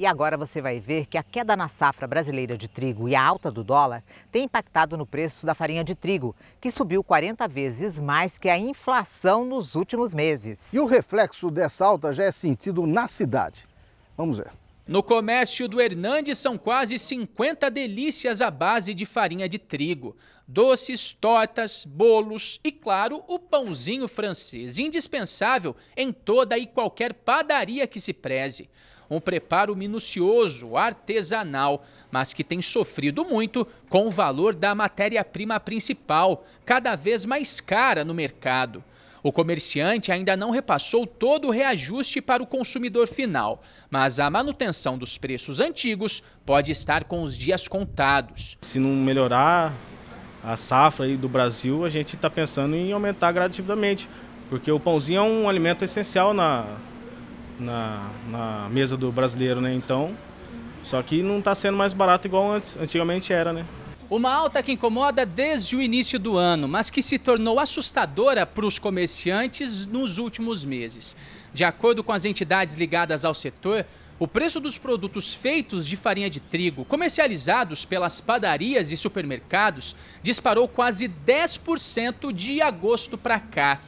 E agora você vai ver que a queda na safra brasileira de trigo e a alta do dólar tem impactado no preço da farinha de trigo, que subiu 40 vezes mais que a inflação nos últimos meses. E o reflexo dessa alta já é sentido na cidade. Vamos ver. No comércio do Hernandes são quase 50 delícias à base de farinha de trigo, doces, tortas, bolos e, claro, o pãozinho francês, indispensável em toda e qualquer padaria que se preze. Um preparo minucioso, artesanal, mas que tem sofrido muito com o valor da matéria-prima principal, cada vez mais cara no mercado. O comerciante ainda não repassou todo o reajuste para o consumidor final, mas a manutenção dos preços antigos pode estar com os dias contados. Se não melhorar a safra do Brasil, a gente está pensando em aumentar gradativamente, porque o pãozinho é um alimento essencial na, na, na mesa do brasileiro, né? Então, só que não está sendo mais barato igual antes, antigamente era, né? Uma alta que incomoda desde o início do ano, mas que se tornou assustadora para os comerciantes nos últimos meses. De acordo com as entidades ligadas ao setor, o preço dos produtos feitos de farinha de trigo comercializados pelas padarias e supermercados disparou quase 10% de agosto para cá.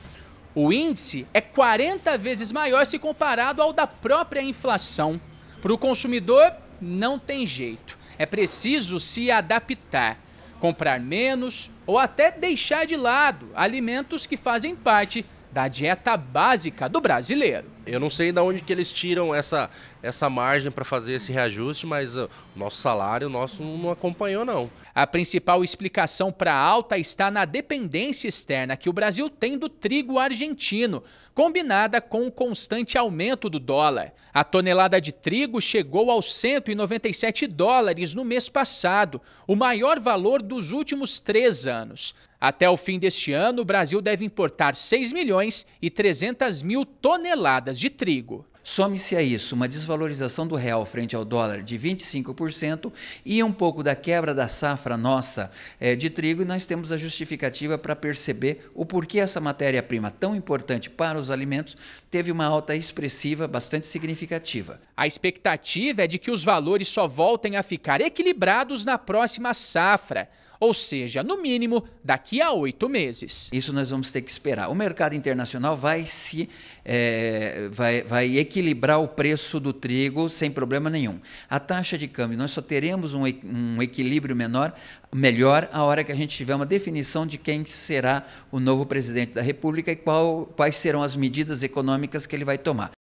O índice é 40 vezes maior se comparado ao da própria inflação. Para o consumidor, não tem jeito é preciso se adaptar, comprar menos ou até deixar de lado alimentos que fazem parte da dieta básica do brasileiro. Eu não sei de onde que eles tiram essa, essa margem para fazer esse reajuste, mas ah, o nosso salário nosso não acompanhou não. A principal explicação para a alta está na dependência externa que o Brasil tem do trigo argentino, combinada com o constante aumento do dólar. A tonelada de trigo chegou aos 197 dólares no mês passado, o maior valor dos últimos três anos. Até o fim deste ano, o Brasil deve importar 6 milhões e 300 mil toneladas de trigo. Some-se a isso uma desvalorização do real frente ao dólar de 25% e um pouco da quebra da safra nossa é, de trigo, e nós temos a justificativa para perceber o porquê essa matéria-prima tão importante para os alimentos teve uma alta expressiva bastante significativa. A expectativa é de que os valores só voltem a ficar equilibrados na próxima safra ou seja, no mínimo daqui a oito meses. Isso nós vamos ter que esperar. O mercado internacional vai se é, vai, vai equilibrar o preço do trigo sem problema nenhum. A taxa de câmbio, nós só teremos um, um equilíbrio menor, melhor a hora que a gente tiver uma definição de quem será o novo presidente da República e qual, quais serão as medidas econômicas que ele vai tomar.